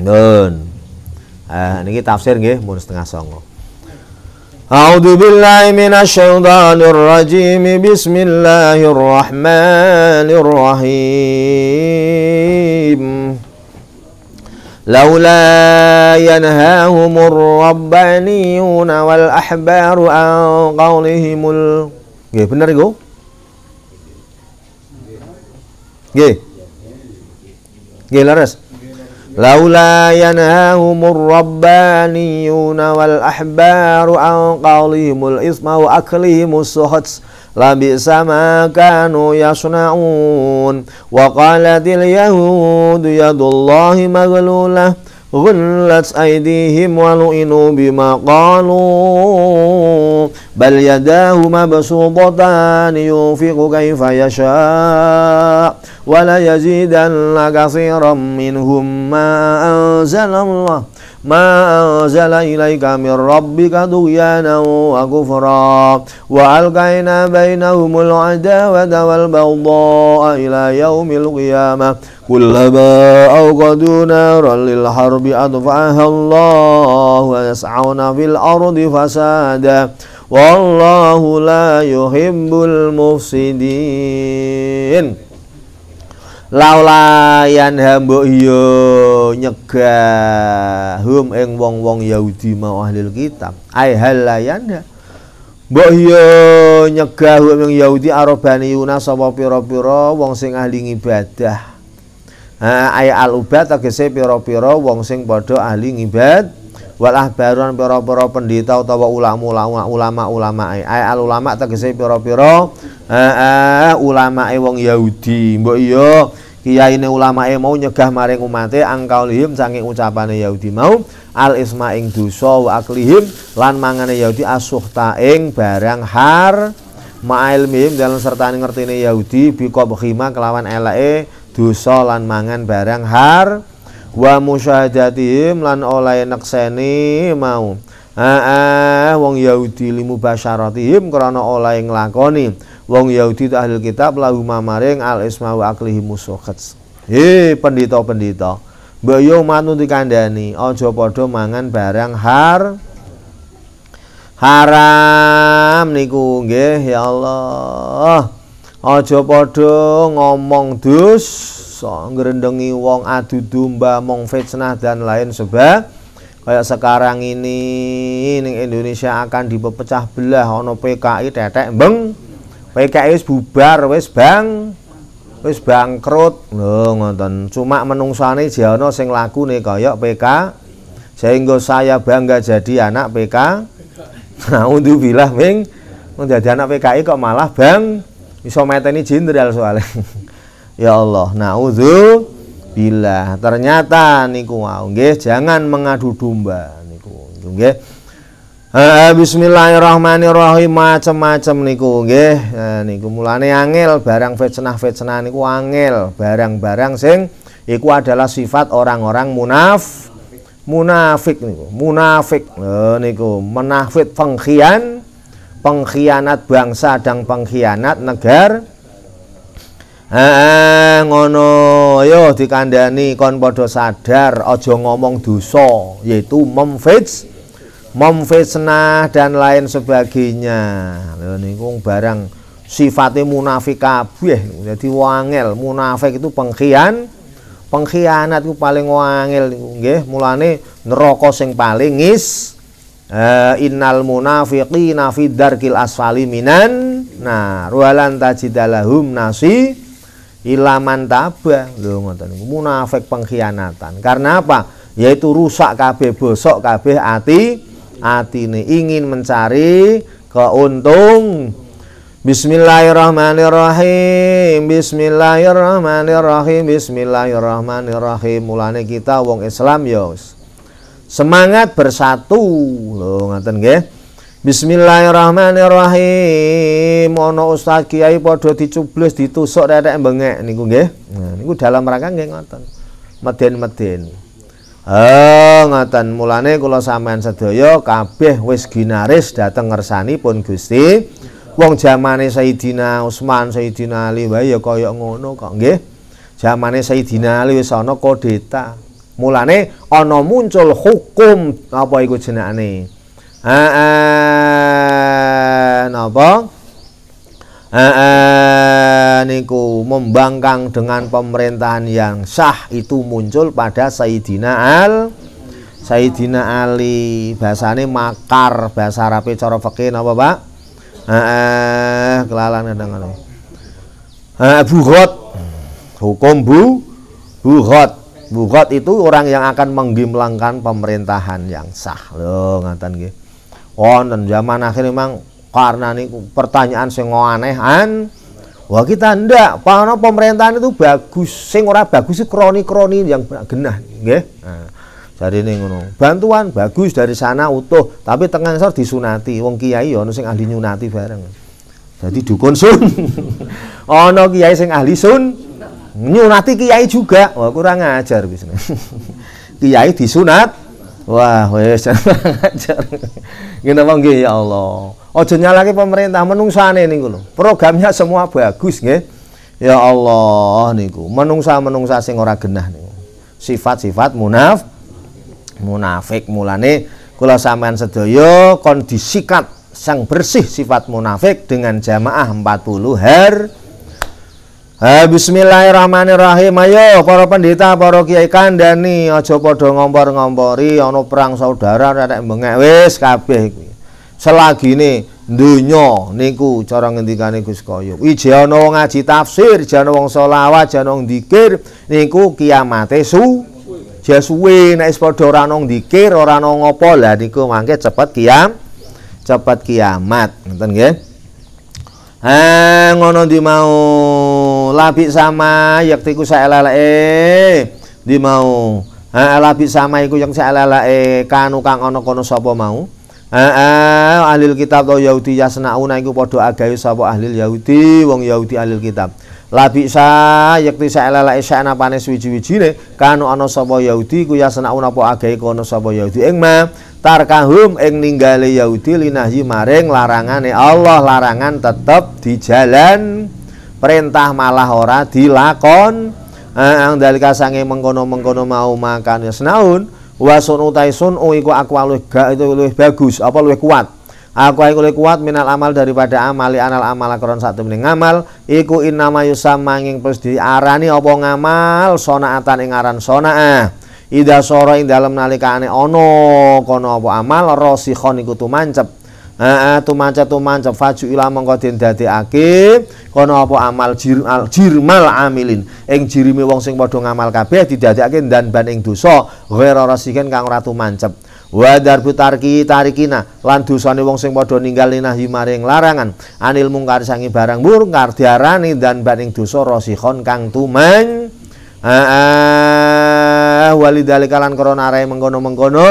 Nun. Eh niki tafsir nggih mun setengah songo. A'udzu billahi minasyaitonir rajim. Bismillahirrahmanirrahim. لولا ينهاهم الربانيون والأحبار عن قولهم ال... Gih, benar iku? Gih. لولا ينهاهم الربانيون والأحبار عن قولهم الإثم وأكلهم السخط لبئس ما كانوا يصنعون وقالت اليهود يد الله مغلولة غلت أيديهم ولئنوا بما قالوا بل يداه مبسوطتان ينفق كيف يشاء وليزيدن كثيرا منهم ما أنزل الله ما أنزل إليك من ربك طغيانا وكفرا وألقينا بينهم العداوة والبغضاء إلى يوم القيامة كلما أوقدوا نارا للحرب أطفأها الله ويسعون في الأرض فسادا والله لا يحب المفسدين laulayan hambo iyo nyegah hum eng wong-wong Yahudi mau ahli kitab ai halayan mbok yo iya nyegah hum eng Yahudi arobani yuna sapa pira-pira wong sing ahli ibadah ha ai alubat tegese pira-pira wong sing padha ahli ibadah walah baruan pira-pira pendeta utawa ulama ulama ulama ai al ulama tegese pira-pira ulama wong Yahudi mbok yo iya kiai kiyaine ulamae mau nyegah maring umate angkaulihim saking ucapane Yahudi mau al isma ing dosa wa aklihim lan mangane Yahudi asuhta ing barang har ma'ilmihim dalam sertane ngertine Yahudi biqab khima kelawan elae dosa lan mangan barang har wa musyahadati lan oleh nekseni mau Heeh, wong Yahudi limu basyaratihim krana oleh nglakoni. Wong Yahudi itu ahli kitab lahu mamaring al ismau aklihi musokhat. He, pendita pendita Mbok yo manut dikandani, aja padha mangan barang har haram niku nggih ya Allah. Aja padha ngomong dus, so, wong adu domba mong fitnah dan lain sebab kayak sekarang ini ning Indonesia akan dipecah belah ono PKI tetek beng PKI wis bubar wis bang wis bangkrut lho ngoten cuma menungsane seng sing nih, kayak PK sehingga saya bangga jadi anak PK nah untuk bilah ming menjadi anak PKI kok malah bang iso meteni jenderal ya soalnya ya Allah nah udzub bila ternyata niku mau nggih jangan mengadu domba niku nggih bismillahirrahmanirrahim macam-macam niku nggih eh, eh, niku mulane angel barang fitnah-fitnah niku angel barang-barang sing iku adalah sifat orang-orang munaf munafik niku munafik eh, niku menafik pengkhian pengkhianat bangsa dan pengkhianat negara Heeh ngono, yo dikandani kon padha sadar, aja ngomong dosa, yaitu memfits memfitnah dan lain sebagainya. Lho niku barang sifatnya munafik kabeh. Jadi wangel, munafik itu pengkhian, pengkhianat itu paling wangel niku nggih. Mulane neraka sing paling ngis Uh, innal munafiqina fi darkil asfali minan nah rualan tajidalahum nasi ilaman taba lho ngoten niku munafik pengkhianatan karena apa yaitu rusak kabeh bosok kabeh ati atine ingin mencari keuntung Bismillahirrahmanirrahim Bismillahirrahmanirrahim Bismillahirrahmanirrahim mulane kita wong Islam ya semangat bersatu lho ngoten nggih Bismillahirrahmanirrahim. Ono ustaz kiai padha dicublus ditusuk rerek bengek niku nggih. Nah, niku dalam rangka nggih ngoten. Meden-meden. Oh, ngaten Mulane kula sampean sedaya kabeh wis ginaris dateng ngersani pun Gusti. Wong jamane Sayyidina Utsman, Sayyidina Ali wae ya kaya ngono kok nggih. Jamane Sayyidina Ali wis ana kodeta. Mulane ana muncul hukum apa iku jenenge? aan apa aan niku membangkang dengan pemerintahan yang sah itu muncul pada Sayyidina Al Sayyidina Ali bahasane makar bahasa rapi cara fikih napa Pak Heeh, kelalan kadang-kadang bughat. hukum bu bughat. bugot itu orang yang akan menggimlangkan pemerintahan yang sah loh ngatain gitu dan zaman akhir memang karena nih pertanyaan sing anehan wah kita ndak karena pemerintahan itu bagus sing ora bagus itu kroni-kroni yang genah nggih nah, dari ini ngono bantuan bagus dari sana utuh tapi tengah sor disunati wong kiai ya sing ahli nyunati bareng jadi dukun sun ono kiai sing ahli sun nyunati kiai juga wah kurang ajar wis kiai disunat Wah, wis ngajar. Ngene apa ya Allah. Aja nyalake pemerintah menungsane niku lho. Programnya semua bagus nggih. Ya Allah niku, menungsa-menungsa sing ora genah niku. Sifat-sifat munaf munafik mulane kula sampean sedaya kon sang bersih sifat munafik dengan jamaah 40 hari Eh, bismillahirrahmanirrahim. Ayo para pendeta, para kiai kandhani aja padha ngompor-ngompori ana perang saudara rek bengek wis kabeh Selagi Selagine donya niku cara ngendikane Gus Kaya. Ije ana ngaji tafsir, ije ana wong selawat, ije ana dzikir niku kiamate su jaswe ya nek wis padha ora ana dzikir, ora ana ngopo lah niku mangke cepat kiam cepat kiamat, ngoten nggih. Eh ngono di mau labi sama yakti ku saelele di mau eh labi sama iku yang saelele kanu kang ana kono sapa mau eh ahli kitab to yahudi yasnauna iku padha agawe sapa ahli yahudi wong yahudi ahli kitab labi sa yakti saelele sana panes wiji kanu ana sapa yahudi ku yasnauna apa agawe kono sapa Yaudi ing ma tarkahum ing ninggale yahudi linahi maring larangane Allah larangan tetep dijalani perintah malah ora dilakon eh, ang dalika sange mengkono-mengkono mau makan yasnaun wa sunutai sunu oh, iku aku luwih gak itu lebih bagus apa lebih kuat aku iku luwih kuat minal amal daripada amali anal amal kron satu meneng ngamal, iku innama yusama ing plus diarani apa ngamal sonaatan ing aran sonaah Ida soro ing dalam nalika ane ono kono apa amal rosikhon iku tumancep Heeh tumancap tumancap faju ila mongko den dadekake kono apa amal jir, mal jirmal amilin ing jirime wong sing padha ngamal kabeh didadekake dan ban ing dosa ghairu rasikin kang ora mancap, wa darbu tarki tarikina lan dosane wong sing padha ningali nahyi maring larangan anil mungkar sangi barang mungkar diarani dan baning dosa rasikhon kang tumeng ah, wali dalikalan lan krana arai mengkono-mengkono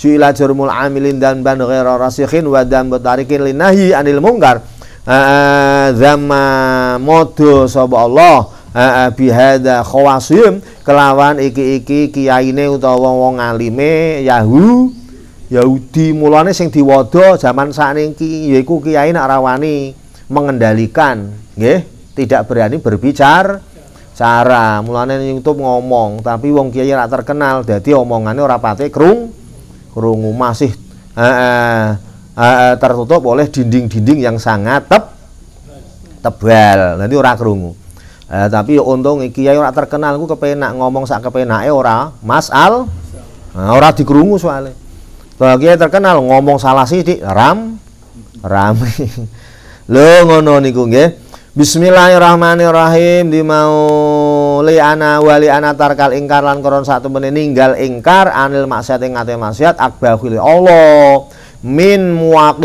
cuila jurmul amilin dan ban ghairu rasikhin wa dan mutarikin linahi anil mungkar. Zama eh, eh, modo sapa Allah eh, bihada khawasim kelawan iki-iki kiyaine utawa wong alime Yahu Yahudi mulane sing diwada zaman sakniki yaiku kiai nak rawani mengendalikan nggih tidak berani berbicara cara mulane YouTube ngomong tapi wong kiai ora terkenal jadi omongane ora pati krung kerungu masih uh, uh, uh, tertutup oleh dinding-dinding yang sangat teb tebal nanti orang kerungu uh, tapi untung iki ya orang terkenal aku kepenak ngomong sak kepenak eh ora mas al nah, orang kerungu soalnya bagi kiai terkenal ngomong salah sih di ram rame lo ngono niku nggih Bismillahirrahmanirrahim dimau li ana wali ana tarkal ingkar lan koron satu meninggal ninggal ingkar anil maksiat ing ate maksiat akbahil Allah min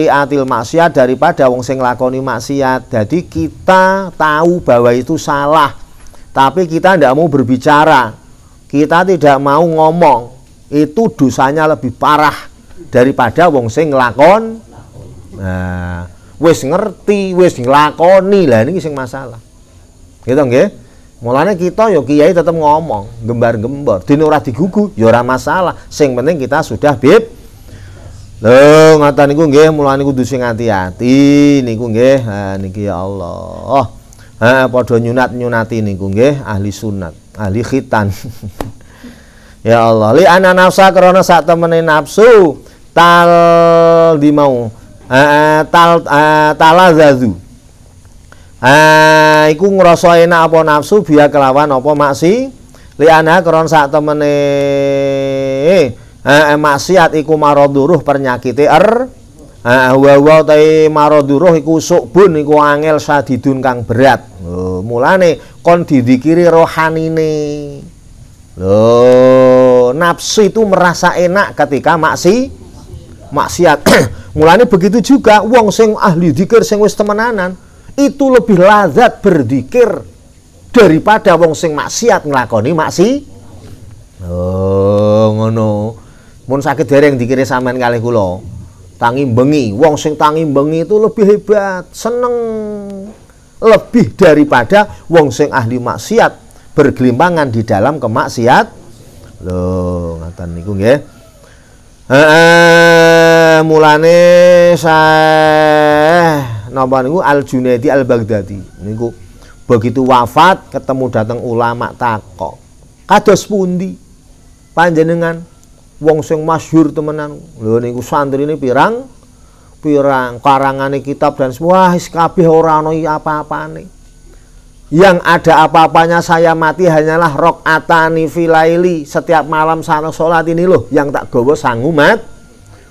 atil maksiat daripada wong sing lakoni maksiat. Jadi kita tahu bahwa itu salah. Tapi kita tidak mau berbicara. Kita tidak mau ngomong. Itu dosanya lebih parah daripada wong sing nglakon. Nah, wis ngerti, wis nglakoni. Lah ini sing masalah. Gitu nggih? Mulanya kita yo ya kiai tetap ngomong, gembar gembor Dene ora digugu yo ya ora masalah. Sing penting kita sudah bib. Lo ngata niku nggih mulanya niku dusi ngati hati niku nggih. niki ya Allah. eh podo nyunat-nyunati niku nggih ahli sunat, ahli khitan. ya Allah, li ana nafsa karena saat temenin nafsu tal dimau. mau, tal eh, talazazu Ah, iku ngrasa enak apa nafsu biar kelawan apa maksi liana keron saat temene eh, eh, maksiat iku maroduruh penyakit er ah wa wa tai maraduruh iku sukbun iku angel sadidun kang berat lho mulane kon didikiri nih lo nafsu itu merasa enak ketika maksi maksiat mulane begitu juga wong sing ahli dikir sing wis temenanan itu lebih lazat berzikir daripada wong sing maksiat nglakoni maksi oh ngono mun sakit dereng dikire sampean kali kula tangi bengi wong sing tangi bengi itu lebih hebat seneng lebih daripada wong sing ahli maksiat bergelimpangan di dalam kemaksiat lho ngaten niku nggih heeh mulane saya napa niku Al Junaidi Al Baghdadi niku begitu wafat ketemu datang ulama takok kados pundi panjenengan wong sing masyhur temenan lho niku santri ini pirang pirang karangane kitab dan semua wis kabeh ora ana apa-apane yang ada apa-apanya saya mati hanyalah rok atani filaili setiap malam sana sholat ini loh yang tak gowo sangumat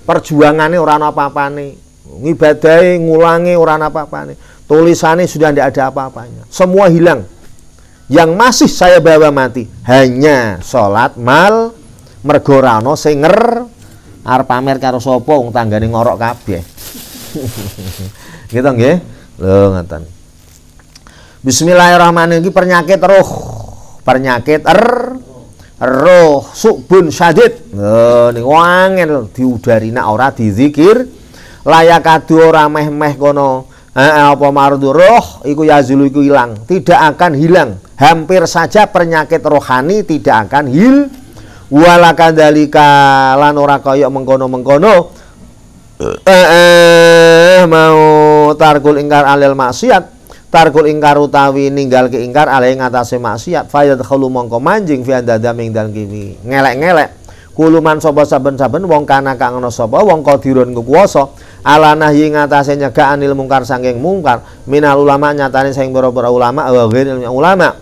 perjuangannya orang apa-apa nih ngibadai ngulangi orang apa-apa nih tulisannya sudah tidak ada apa-apanya semua hilang yang masih saya bawa mati hanya sholat mal mergorano singer ar pamer karo sapa wong tanggane ngorok kabeh gitu nggih lho ngoten Bismillahirrahmanirrahim penyakit roh penyakit er roh subun syadid lho ning wangen diudarina ora dizikir layak adu orang meh-meh kono apa marudu roh iku yazulu iku hilang tidak akan hilang hampir saja penyakit rohani tidak akan hil dalika lan ora kaya mengkono-mengkono eh, eh mau tarkul ingkar alil maksiat tarkul ingkar utawi ninggal ke ingkar alai ngatasi maksiat fayadah khulu mongko manjing fi dadam daming dan kiwi ngelek-ngelek kuluman sapa saben-saben wong kana kang ana sapa wong qadirun kuwasa ala nahyi ngatasé nyegak anil mungkar saking mungkar minal ulama nyatane sing para-para ulama wa ulama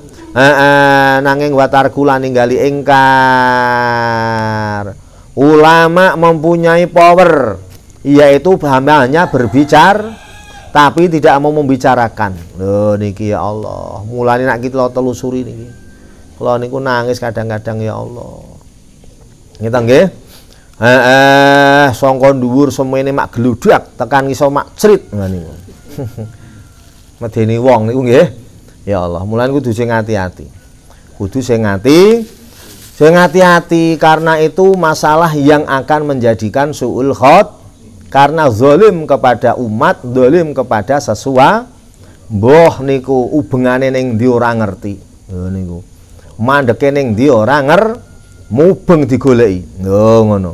nanging watar kula ninggali ingkar ulama mempunyai power yaitu bahannya berbicara tapi tidak mau membicarakan loh niki ya Allah mulane nak kita telusuri niki kalau niku nangis kadang-kadang ya Allah eh nggih. songkon dubur semua ini mak geludjak tekan iso mak cerit crit nah, niku. Medeni wong nih nggih. Ya Allah, mulai kudu sing hati hati Kudu sing hati, sing hati-hati karena itu masalah yang akan menjadikan suul khot karena zolim kepada umat, zolim kepada sesuatu boh niku ubengane ning di orang ngerti. Nah, niku. Mandeke neng ndi orang ngerti mubeng digoleki oh ngono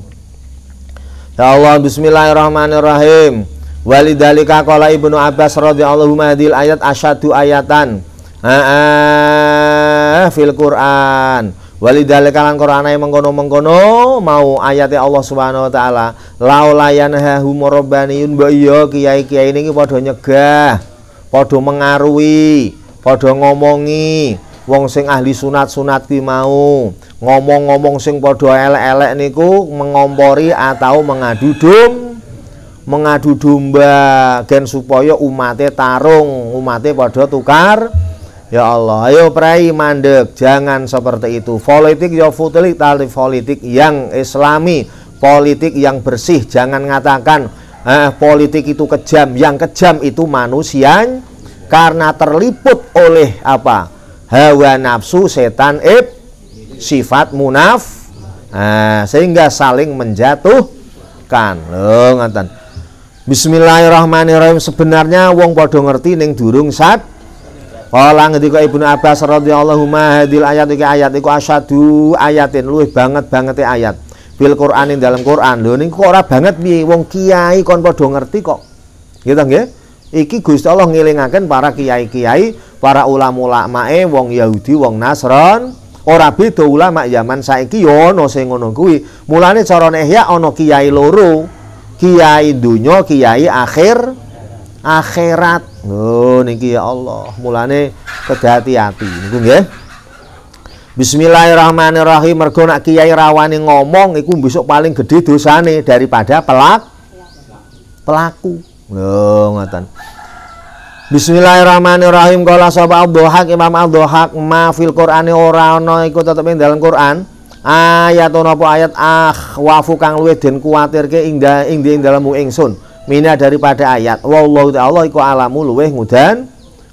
ya Allah bismillahirrahmanirrahim walidhalika qala ibnu abbas radhiyallahu anhu ayat asyadu ayatan ah fil Quran walidhalika lan Qur'ane mengkono-mengkono mau ayatnya Allah Subhanahu wa taala laulayan hahum rabbaniyun mbok iya kiai-kiai niki padha nyegah padha mengaruhi padha ngomongi wong sing ahli sunat-sunat ki mau ngomong-ngomong sing padha elek-elek niku mengompori atau mengadu dom mengadu domba gen supaya umate tarung umate padha tukar Ya Allah, ayo prai mandek, jangan seperti itu. Politik ya futulik, tali politik yang islami, politik yang bersih, jangan ngatakan eh, politik itu kejam. Yang kejam itu manusia karena terliput oleh apa? hawa nafsu setan ib sifat munaf nah, sehingga saling menjatuhkan lo ngatan Bismillahirrahmanirrahim sebenarnya wong padha ngerti neng durung sad Kala ngendika Ibnu Abbas radhiyallahu ma hadil ayat iki ayat iku asyadu ayatin luwih banget banget ayat bil Qur'an ing dalam Qur'an lho niku ora banget piye wong kiai kon padha ngerti kok gitu nggih iki Gusti Allah ngelingaken para kiai-kiai para ulama-ulamae wong Yahudi wong Nasron ora beda ulama zaman saiki ya ana sing ngono kuwi mulane carane ihya ana kiai loro kiai dunya kiai akhir akhirat oh niki ya Allah mulane kedati hati. niku nggih Bismillahirrahmanirrahim mergo nak kiai rawani ngomong iku besok paling gede dosane daripada pelak pelaku lho ngoten Bismillahirrahmanirrahim Kala sapa Abduhak Imam Abduhak Ma fil Qur'ani ora no ikut tetep ing dalam Qur'an Ayat ana ayat ah wafu kang kuatir den inda ing ing ing dalemu sun mina daripada ayat wallahu ta'ala iku alamu luwih ngudan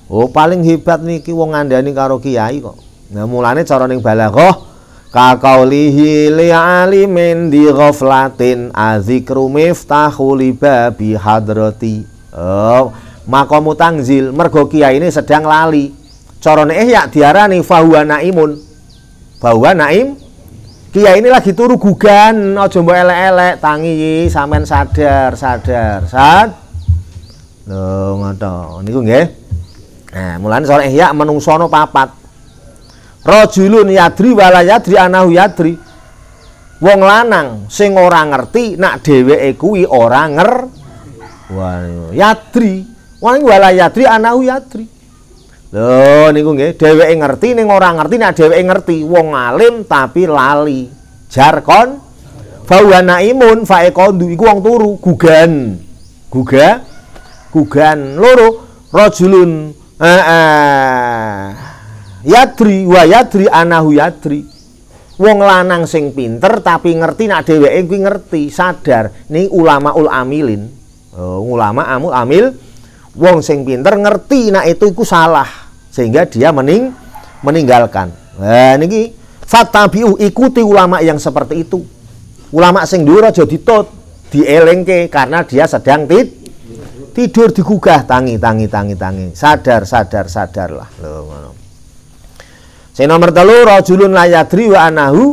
oh paling hebat niki wong ngandani karo kiai kok nah mulane cara ning balaghah kakaulihi li alimin di ghaflatin azikru miftahu li babi hadrati oh makomu tangzil mergo kiai ini sedang lali corone eh ya nih fahuwa naimun bahwa naim kia ini lagi turu gugan ojo mbok elek-elek tangi samen sadar sadar sad lho ngono niku nggih nah mulane soleh ya menungsono papat rajulun yadri wala yadri anahu yadri wong lanang sing ora ngerti nak dheweke kuwi ora ngerti Wah, yadri Wong wala yadri anahu yadri. Lho niku nggih, dheweke ngerti ning ora ngerti nek dheweke ngerti, wong alim tapi lali. Jarkon, kon fawa naimun faekondu iku wong turu gugan. Guga gugan loro rajulun eh, eh, yadri wa yadri anahu yadri. Wong lanang sing pinter tapi ngerti nek dheweke kuwi ngerti, sadar. Ning ulama ul amilin. Oh, ulama amul amil wong sing pinter ngerti nak itu iku salah sehingga dia mening meninggalkan nah niki fatabiu ikuti ulama yang seperti itu ulama sing dhuwur aja tot dielengke karena dia sedang tid tidur digugah tangi tangi tangi tangi sadar sadar sadarlah lho ngono sing nomor telu rajulun layadri wa anahu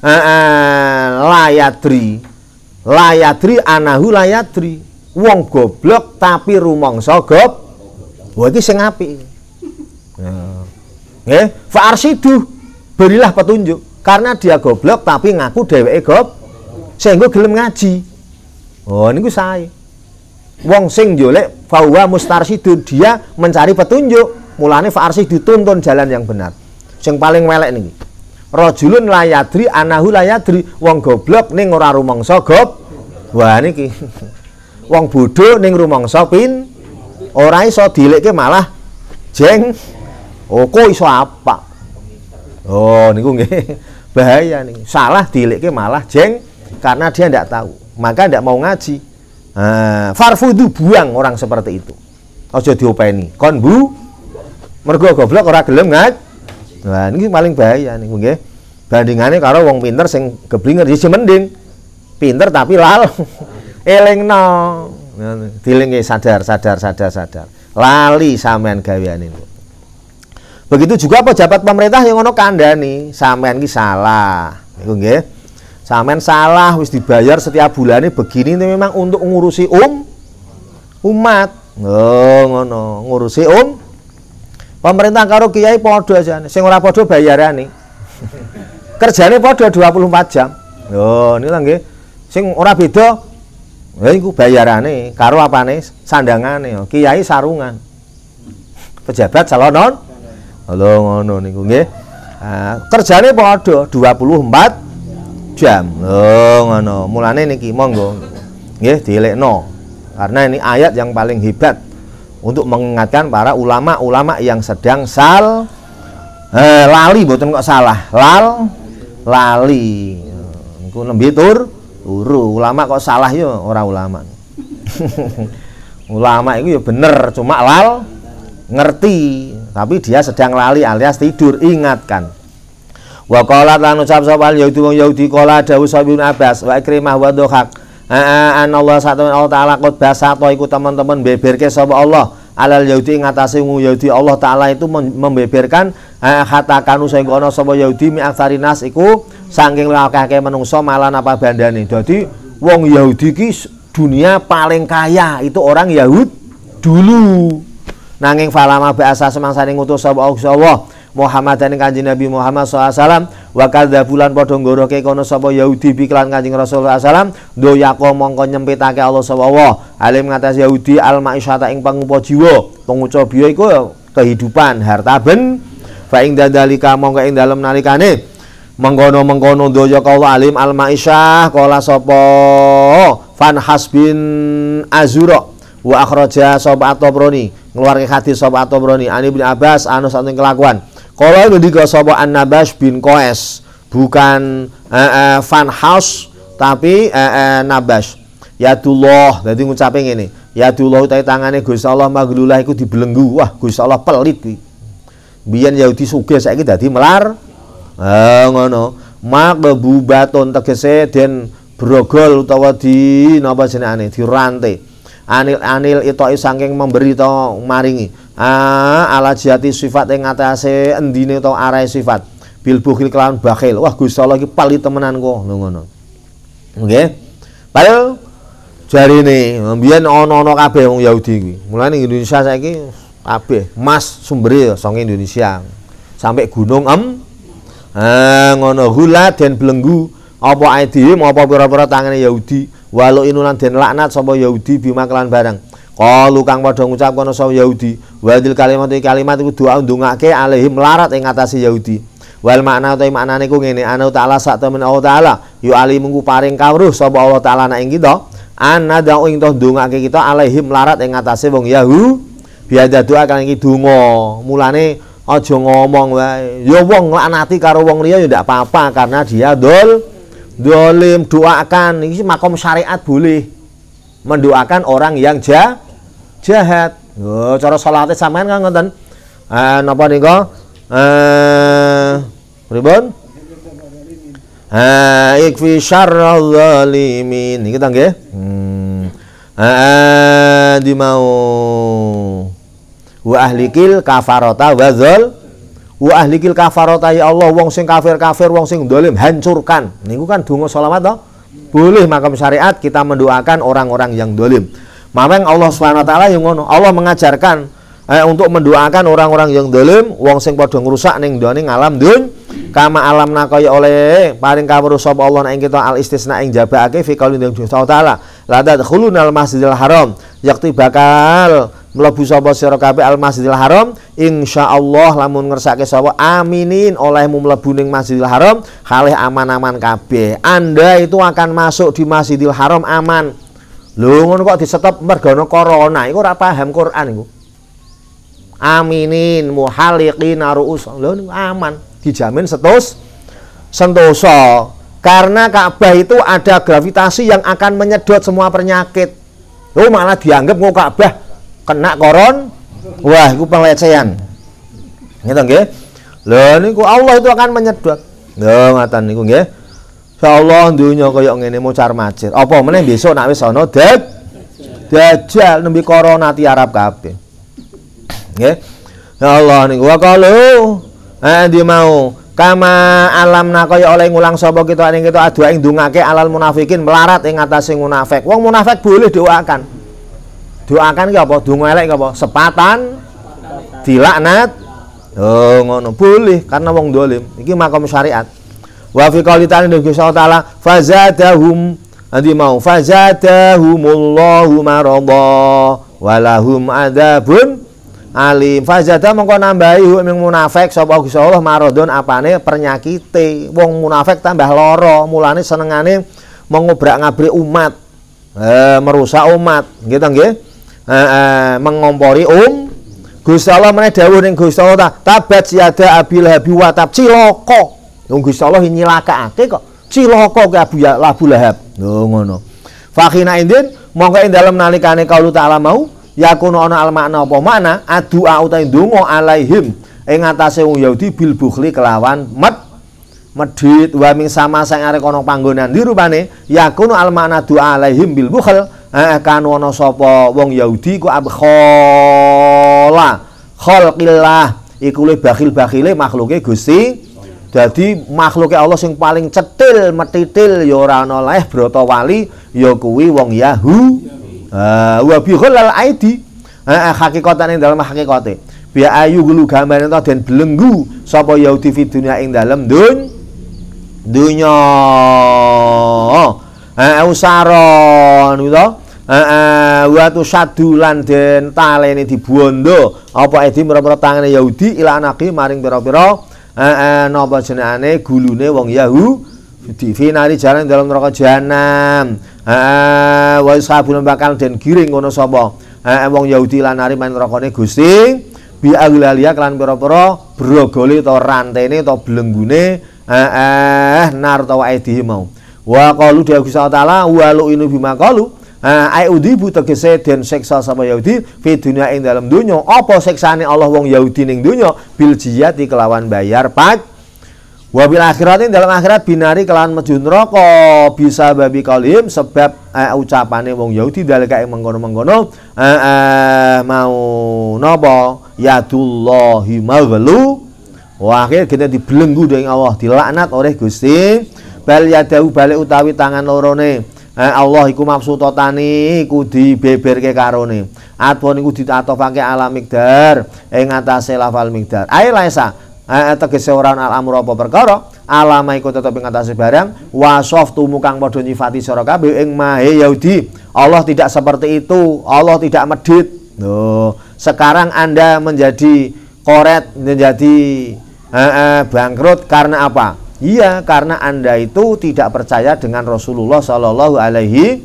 eh, eh, layadri layadri anahu layadri wong goblok tapi rumangsa gob wah iki sing apik eh nggih farsidu berilah petunjuk karena dia goblok tapi ngaku dheweke gob sehingga gelem ngaji oh gue say, wong sing njolek mustarsi mustarsidu dia mencari petunjuk mulane farsi tuntun jalan yang benar sing paling welek niki rajulun layadri anahu layadri wong goblok ning ora rumangsa gob wah niki wong bodho ning rumangsa pin ora iso dilekke malah jeng oh koi iso apa oh niku nggih bahaya nih salah dilekke malah jeng karena dia tidak tahu maka tidak mau ngaji nah, farfu itu buang orang seperti itu ojo diopeni kon bu mergo goblok orang gelem ngaji nah ini paling bahaya nih nggih bandingannya kalau wong pinter sing keblinger jadi ya mending pinter tapi lal no, dilingi sadar sadar sadar sadar lali sampean gawean ini begitu juga pejabat pemerintah yang ngono kandani sampean ki salah iku nggih sampean salah wis dibayar setiap ini begini ini memang untuk ngurusi um umat oh ngono ngurusi um pemerintah karo kiai podo aja sing ora podo nih. Kerjanya podo 24 jam oh ini lagi sing ora beda Lha iku bayarane karo apane sandangane. Ya. Kiai sarungan. Pejabat salonon. Lho ngono niku nggih. Uh, kerjane padha 24 jam. Lho ngono. Mulane niki monggo nggih dilekno, Karena ini ayat yang paling hebat untuk mengingatkan para ulama-ulama yang sedang sal eh, lali boten kok salah lal lali niku nembe tur Uru ulama kok salah yo ora ulama. ulama itu ya bener, cuma lal ngerti, tapi dia sedang lali alias tidur, ingatkan. Wa qala lan ucap sapa Yahudi wong yaudi qala dawu sapa Ibnu Abbas wa Ikrimah wa Dhahak. An Allah satu Allah taala qad basato iku teman-teman beberke sapa Allah alal yaudi ngatasi wong yaudi Allah taala itu membeberkan katakan sing ana sapa yaudi mi aktarinas iku saking akeh menungso malah apa bandane Jadi wong Yahudi ki dunia paling kaya itu orang Yahud dulu nanging falama semangsa semangsane ngutus sapa Allah Muhammad dan kanjeng Nabi Muhammad SAW wakal bulan padha nggoroke kono sapa Yahudi biklan kanjeng Rasul SAW yako mongko nyempitake Allah SAW alim ngatas Yahudi al ma'isyata ing pangupa jiwa penguca biya iku kehidupan harta ben fa ing dalika mongko ing dalem nalikane Menggono-menggono mengkono dojo kau alim al maishah kola sopo fan hasbin azuro wa akhraja sapa atobroni ke hati sopo atobroni ani bin abbas anu satu kelakuan di ngendika sopo an eh, eh, eh, nabash bin koes bukan uh, uh, fan house tapi uh, loh jadi ngucapin ini ya ya loh tay tangannya gus Allah magdulah ikut dibelenggu wah gus Allah pelit iki biyen Yahudi sugih saiki dadi melar ha ah, ngono maqbubatun tegese den brogol utawa di napa di dirante anil anil itu saking memberi to maringi a ah, ala jati sifat yang ngatasé endine to arai sifat bil bukhil kelawan bakhil wah Gusti Allah iki pali temenan kok ngono nggih padahal jari ini mbiyen ana-ana kabeh wong Yahudi iki mulane Indonesia saiki kabeh mas sumbere ya, song Indonesia sampai gunung em ha ngono hula den belenggu apa aidihim apa pira-pira tangane Yahudi walau inulan den laknat sapa Yahudi bima kelan barang Kalu kang padha ngucap kono sapa Yahudi wadil kalimat iki kalimat iku doa ndongake alaihim larat ing atase Yahudi wal makna utawi maknane ku ngene ana taala sak temen Allah taala yu Ali ku paring kawruh sapa Allah taala nak ing kita ana dau ing to ndongake kita alaihim larat ing atase wong Yahudi biada doa kang iki donga mulane aja ngomong wae ya wong nanti karo wong liya ya ndak apa-apa karena dia dol dolim doakan ini makom syariat boleh mendoakan orang yang jah, jahat oh, cara salatnya sampean kan ngoten eh napa nika eh ribon? eh ikfi syarrul zalimin niki ta nggih hmm eh, eh mau wa ahlikil kafarota wa zol wa ahlikil kafarota ya Allah wong sing kafir kafir wong sing dolim hancurkan niku kan dungo sholawat toh boleh makam syariat kita mendoakan orang-orang yang dolim mamang Allah swt yang ngono Allah mengajarkan eh, untuk mendoakan orang-orang yang dolim wong sing padha ngrusak ning ning alam dun kama alam nakoy oleh paring kawruh sapa Allah nek kita al istisna ing jabake fi kaulin ding Gusti taala la tadkhulunal masjidil haram yakti bakal mlebu sapa sira kabeh al Masjidil Haram insyaallah lamun ngersake sapa aminin olehmu mlebu ning Masjidil Haram kalih aman-aman kabeh Anda itu akan masuk di Masjidil Haram aman lho ngono kok disetop mergono corona iku ora paham Quran iku aminin muhaliqin ruus lho aman dijamin setus sentosa karena Ka'bah itu ada gravitasi yang akan menyedot semua penyakit Oh malah dianggap mau Ka'bah kena koron wah itu pelecehan gitu nggih lho niku Allah itu akan menyedot lho ngaten niku nggih insyaallah dunya kaya ngene mucar macir apa meneh besok nak wis ana dad dajal nembe corona tiarap kabeh nggih ya Allah niku wa kalu eh dia mau kama alam kaya oleh ngulang sapa kita ning kita adua ing dungake alal munafikin melarat ing atase munafik wong munafik boleh doakan doakan boh, apa donga elek boh, sepatan dilaknat oh ngono boleh karena wong dolim ini makom syariat wa fi qouli ta'ala nabi ta'ala fazadahum nanti mau fazadahumullahu maradha walahum adabun alim fazada mongko nambahi hu ing munafik sapa Gusti Allah maradon apane pernyakite wong munafik tambah loro mulane senengane mengobrak-ngabrik umat eh, merusak umat gitu nggih Eh, eh, mengompori um Gusti Allah meneh dawuh ning Gusti Allah ta tabat siada abil habi wa tab ciloko wong Gusti Allah nyilakake kok ciloko ke abu ya lahab lho ngono fakhina indin mongko ing dalem nalikane kaulu taala mau yakuna ana al makna apa makna adua uta ndonga alaihim ing ngatasé wong Yahudi bil bukhli kelawan med medhit wa sama sing arek ana panggonan dirupane yakuna al makna doa alaihim bil bukhl akan eh, ana sapa wong Yahudi ku abkhala khalqillah iku le bakhil-bakhile makhluke Gusti dadi makhluke Allah sing paling cetil metitil ya ora ana leh brata wali ya kuwi wong Yahu eh, wa bi khalal aidi eh, hakikatane dalam hakikate bi ayu gulu gambaran ta den belenggu sapa Yahudi fi dunia ing dalem dun dunya Eh, usaron Uh, watu sadu lan den taleni dibondo opo edi mira-mira tangane Yahudi ila anaki maring pira-pira uh, napa jenengane gulune wong Yahu di finali jalan dalam neraka jahanam uh, wa sabun bakal den giring ngono sapa uh, uh, wong Yahudi lan ari main Gusti bi aglalia lan pira-pira brogole to rantene to belenggune eh uh, uh, nar to edi mau wa qalu di Gusti Allah walu inu qalu Eh, Ayudi buta kese dan seksa sama Yahudi di dunia ing dalam dunia, apa seksane Allah wong Yahudi ning dunia bil jiyati kelawan bayar pak wabil akhirat ini dalam akhirat binari kelawan majun roko bisa babi kalim sebab uh, ucapane wong Yahudi dalam kayak menggono menggono, eh, mau nobo mau tuh yadullahi maghlu Wah, kita dibelenggu dengan Allah, dilaknat oleh Gusti. Bal yadahu balik utawi tangan lorone. Allah iku totani iku dibeberke karone. Adwon iku ditatofake ala migdar ing atase lafal migdar. Ae laisa tegese ora al amru apa perkara alama iku tetep ing atase barang wasof tumu kang padha nyifati sira kabeh ing mahe yaudi. Allah tidak seperti itu. Allah tidak medit. Loh, sekarang Anda menjadi koret menjadi eh, eh, bangkrut karena apa? Iya, karena Anda itu tidak percaya dengan Rasulullah Shallallahu alaihi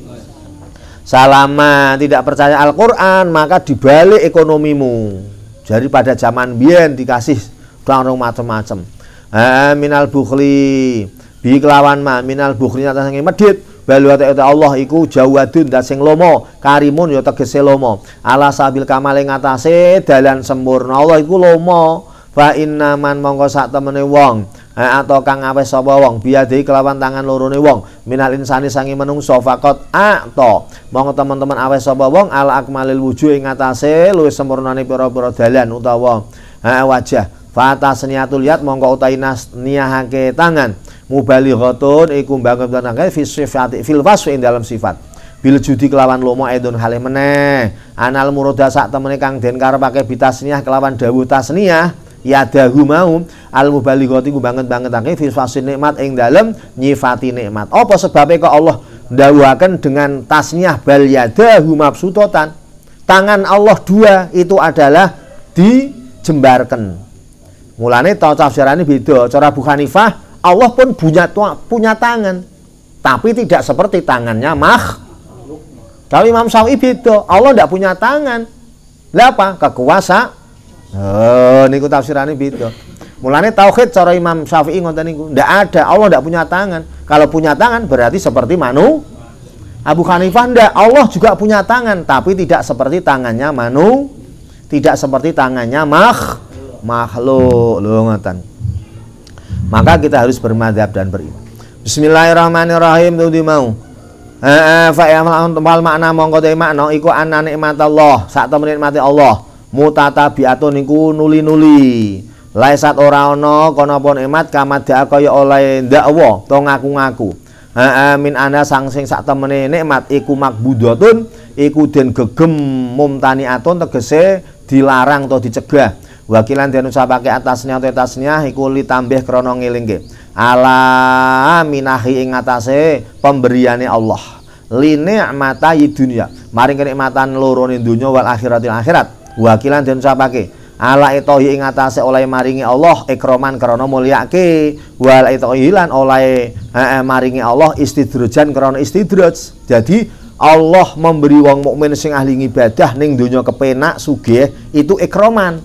salama, tidak percaya Al-Qur'an, maka dibalik ekonomimu. Jadi pada zaman biyen dikasih dorong macam-macam. Eh, minal bukhli bi kelawan ma minal bukhli atas sing medit balu ate Allah iku jawadun dan sing lomo karimun ya tegese lomo ala sabil kamale ngatasé dalan sempurna Allah iku lomo fa inna man mongko sak temene wong atau kang awes sapa wong biadi kelawan tangan lorone wong minal insani sangi menungso fakot ato mongko teman-teman awes sapa wong al akmalil wuju ing atase luwih sempurnane pira-pira dalan utawa wajah fata seniatul yad mongko utai niahake tangan mubalighatun iku mbangun tanake fi sifati fil wasfi dalam sifat bil judi kelawan lomo edon halih meneh anal muroda sak temene kang den karepake bitasniah kelawan dawuh tasniah yadahu mau al mubalighati banget banget, fi filsafat nikmat ing dalem nyifati nikmat. Apa sebabnya kok Allah dawakan dengan tasnya bal ya yadahu mabsutotan? Tangan Allah dua itu adalah dijembarkan. Mulane cara ini beda. Cara Allah pun punya punya tangan, tapi tidak seperti tangannya mah. tapi Imam Syafi'i beda, Allah tidak punya tangan. Lah apa? Kekuasaan Oh, niku tafsirannya begitu. Mulane tauhid cara Imam Syafi'i ngonten niku. Ndak ada, Allah ndak punya tangan. Kalau punya tangan berarti seperti manu. Abu Hanifah ndak, Allah juga punya tangan, tapi tidak seperti tangannya manu, tidak seperti tangannya makh, makhluk. Lho ngoten. Maka kita harus bermadhab dan beriman. Bismillahirrahmanirrahim tuh mau. Heeh, fa ya makna mongko de makna iku anane nikmat Allah, sak temen nikmat Allah mutatabiatun niku nuli-nuli laisat ora ana kono pun emat kamadia kaya oleh dakwa to ngaku-ngaku amin min ana sang sing sak temene nikmat iku makbudatun iku den gegem mumtaniatun tegese dilarang atau dicegah wakilan den usapake atasnya atau atasnya iku litambih krana ngelingke ala minahi ing atase pemberiane Allah li ni'mata dunya maring kenikmatan loro ning donya wal akhiratil akhirat wakilan den ucapake ala itohi ing oleh maringi Allah ikroman mulia ke wala itu lan oleh maringi Allah istidrojan krono istidroj jadi Allah memberi wong mukmin sing ahli ngibadah ning dunia kepenak sugih itu ikroman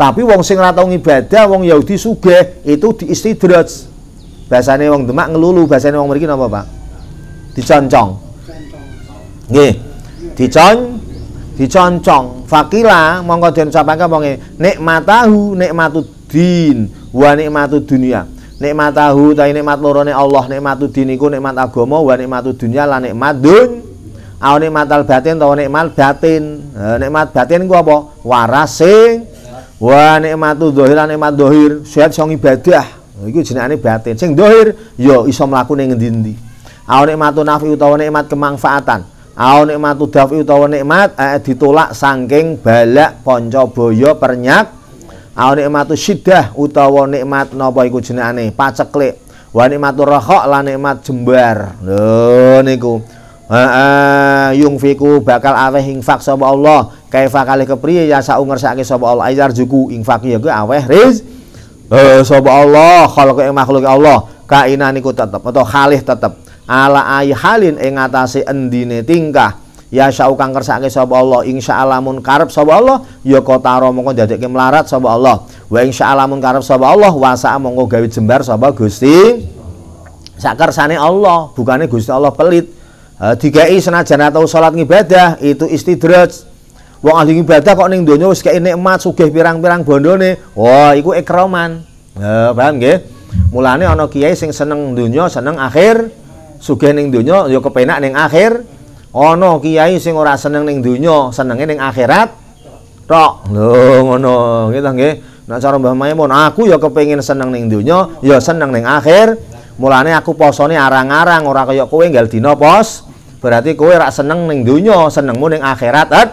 tapi wong sing ratau tau ngibadah wong Yahudi sugih itu di istidroj bahasanya wong Demak ngelulu bahasanya wong merikin apa Pak diconcong nggih dicancong diconcong fakila mongko den ucapake wonge nikmatahu nikmatuddin wa nikmatud dunya nikmatahu ta nikmat lorone Allah nikmatuddin iku nikmat agama wa nikmatud dunia lan nikmat dun au nikmat al batin utawa nikmat batin nikmat batin ku apa waras sing wa nikmatu dhahir lan nikmat dhahir sehat sing ibadah iku jenenge batin sing dhahir ya iso mlaku ning ngendi-endi au nikmatu nafi utawa nikmat kemangfaatan au nikmatu dafi utawa nikmat eh, ditolak sangking balak ponco boyo pernyak au nikmatu sidah utawa nikmat napa iku jenengane paceklik wa nikmatu rokok lan nikmat jembar lho niku yung fiku bakal aweh infak sapa Allah kaifa kali kepriye ya sak ngersake sapa Allah ajar juku infak ya kuwi aweh riz eh sapa Allah ke makhluk Allah kainan niku tetep atau khalih tetep ala ayi halin ing atase endine tingkah ya syau kang kersake sapa Allah insyaallah mun karep sapa Allah ya kon mongko dadekke melarat sapa Allah wa insyaallah mun karep sapa Allah wasa monggo gawe jembar sapa Gusti sakersane Allah bukannya Gusti Allah pelit e, dikai senajan atau salat ibadah itu istidraj wong ahli ibadah kok ning donya wis kei nikmat sugih pirang-pirang bondone wah iku ikroman e, paham nggih mulane ana kiai sing seneng donya seneng akhir sugih ning donya ya kepenak ning akhir ana kiai sing ora seneng ning donya senenge ning akhirat tok lho ngono nggih gitu, ta nggih nek cara Mbah Maimun aku ya kepengin seneng ning donya ya seneng ning akhir mulane aku posone arang-arang ora kaya kowe nggal dina pos berarti kowe ora seneng ning donya senengmu ning akhirat et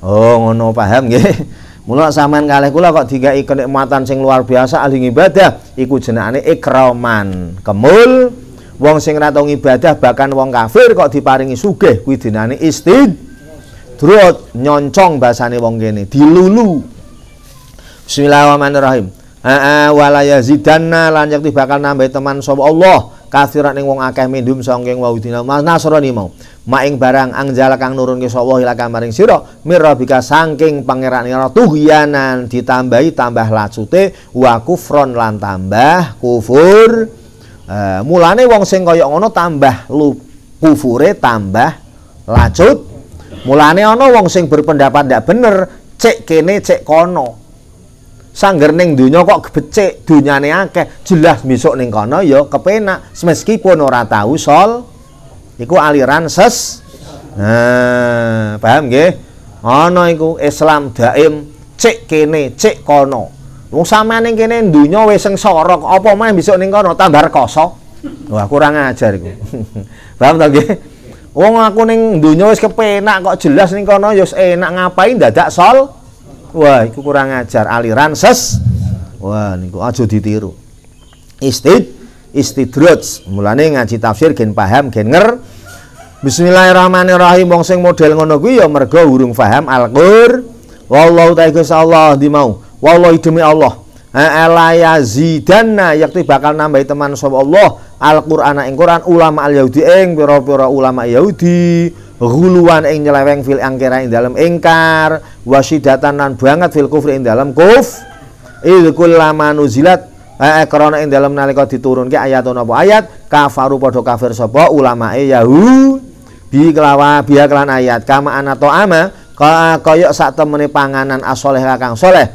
oh ngono paham nggih Mula sampean kalih kula kok dikai kenikmatan sing luar biasa ahli ibadah iku jenenge ikraman kemul wong sing ora ibadah bahkan wong kafir kok diparingi sugih kuwi dinane istid drut nyoncong bahasane wong kene dilulu Bismillahirrahmanirrahim Aa wala yazidanna lan yakti bakal nambah teman sapa Allah kasirat ning wong akeh mindum saking wau Nasrani mau maing barang angjal kang nurunke sapa ila kamaring sira mirabika saking Pangeran ora tuhyanan ditambahi tambah lacute wa kufron lan tambah kufur Eh, mulane wong sing kaya ngono tambah kufure tambah lacut mulane ana wong sing berpendapat ndak bener cek kene cek kono sangger ning donya kok gebecik donyane akeh jelas misuk ning kono ya kepenak meskipun ora tahu sol iku aliran ses nah eh, paham nggih ana iku Islam daim cek kene cek kono Wong sampean ning kene dunya wis sengsara kok apa meh besok ning kono tambah rekoso. Wah, kurang ajar iku. Paham to nggih? Wong aku ning dunya wis kepenak kok jelas ning kono ya enak ngapain dadak sol. Wah, iku kurang ajar aliran ses. Wah, niku aja ditiru. Istid istidrut mulane ngaji tafsir gen paham gen nger Bismillahirrahmanirrahim wong sing model ngono kuwi ya mergo urung paham Al-Qur wallahu ta'ala Allah di mau wallahi demi Allah alayazidanna yakti bakal nambahi teman sapa Allah Al-Qur'ana ing Quran ulama al-Yahudi ing pira-pira ulama Yahudi guluan ing nyeleweng fil angkara ing dalem ingkar wasidatan banget fil kufri ing dalem kuf idh kullama nuzilat eh krana ing dalem nalika diturunke ayat napa ayat kafaru padha kafir sapa ulama e Yahudi bi kelawa biya kelan ayat kama anato ama kaya sak temene panganan asoleh kakang soleh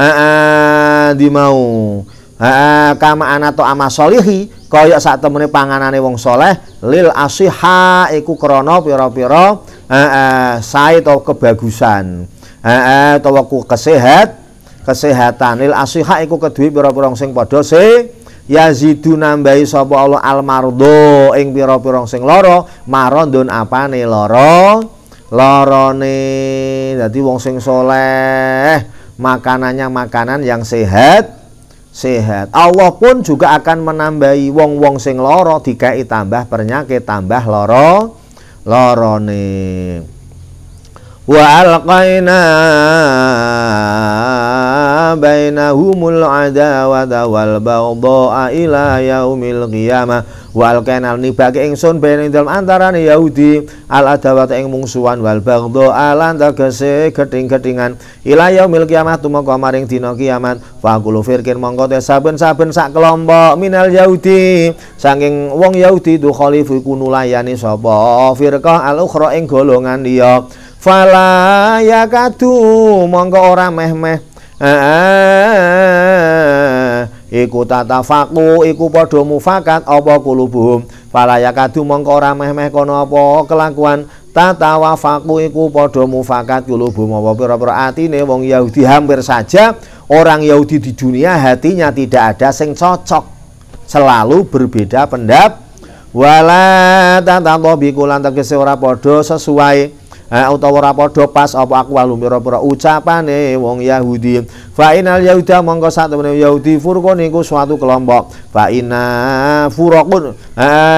Heeh, di mau. kama anato ama solihi kaya sak temene panganane wong soleh lil asiha iku krono pira piro heeh sae to kebagusan. Heeh, utawa ku kesehat kesehatan lil asiha iku keduwe pira-pira sing padha yazi yazidu nambahi sapa Allah almardo ing pira-pira sing lara marondon nih loro lorone jadi wong sing soleh makanannya makanan yang sehat sehat Allah pun juga akan menambahi wong-wong sing loro dikai tambah penyakit tambah loro lorone wa alqaina bainahumul adawata wal baghdha ila yaumil qiyamah wa alqaina nibake ingsun bain dalem antarane Yahudi al adawata ing mungsuhan wal baghdha lan tegese gething-gethingan ila yaumil qiyamah tumeka maring dina kiamat fa firkin mongko te saben-saben sak kelompok minal Yahudi saking wong Yahudi dukhalifu kunu layani sapa firqah al ukhra ing golongan fala yakadu mongko ora meh-meh eh, eh, eh, iku tatafaku iku padha mufakat apa kulubuhum fala yakadu mongko orang meh-meh kono apa kelakuan tatawafaku iku padha mufakat kulubuhum apa pira-pira atine wong Yahudi hampir saja orang Yahudi di dunia hatinya tidak ada sing cocok selalu berbeda pendap wala tobi bikulan tegese ora podo sesuai ha utawa ora padha pas apa aku walum pira-pira ucapane wong Yahudi fa inal yahuda mongko satemene Yahudi furqun iku suatu kelompok fa inna furqun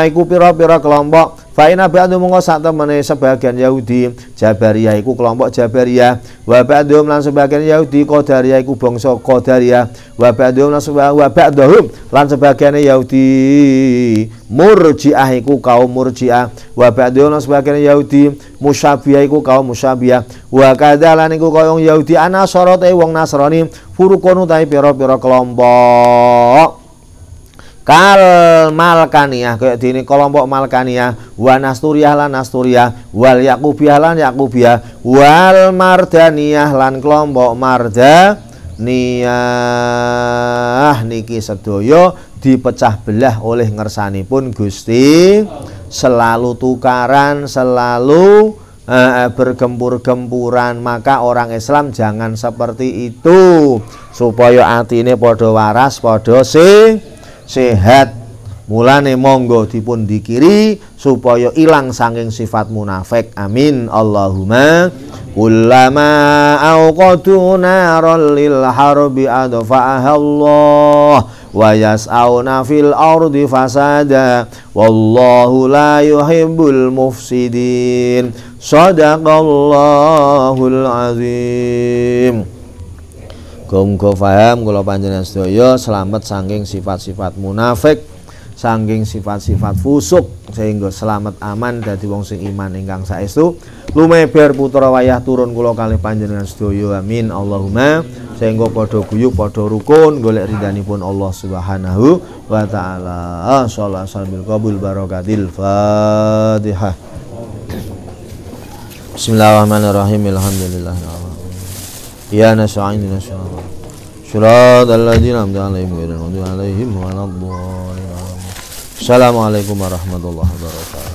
iku pira-pira kelompok Fa'ina ba'du mongko sak temene sebagian Yahudi Jabariyah iku kelompok Jabariyah wa ba'du lan sebagian Yahudi Qadariyah iku bangsa Qadariyah wa ba'du lan wa ba'dhum lan sebagian Yahudi Murji'ah iku kaum Murji'ah wa ba'du lan sebagian Yahudi Musyabiyah iku kaum Musyabiyah wa kadzalan iku kaya Yahudi Anasara te wong Nasrani furukun utahe pira-pira kelompok kal malkaniyah kayak ini kelompok malkaniyah wa nasturiyah lan nasturiyah wal yakubiyah lan yakubiyah wal mardaniyah lan kelompok niyah niki sedoyo dipecah belah oleh ngersani pun Gusti selalu tukaran selalu eh, bergempur-gempuran maka orang Islam jangan seperti itu supaya atine podo waras podo sih sehat mulane monggo dipun dikiri supaya ilang sanging sifat munafik amin Allahumma kullama awqatu naral lil harbi adfa'aha Allah wa yas'auna fil ardi fasada wallahu la yuhibbul mufsidin sadaqallahul azim Muga-muga paham kula panjenengan sedaya selamat saking sifat-sifat munafik, saking sifat-sifat fusuk sehingga selamat aman dari wong sing iman ingkang saestu. Lumeber putra wayah turun kula kali panjenengan sedaya. Amin. Allahumma sehingga padha guyu padha rukun golek ridhanipun Allah Subhanahu wa taala. Sallallahu alaihi qabul barokatil Fatihah. Bismillahirrahmanirrahim. Alhamdulillah. يا نسعين نسعين شراد الذين أنعمت عليهم غير المغضوب عليهم وعلى الضالين السلام عليكم ورحمة الله وبركاته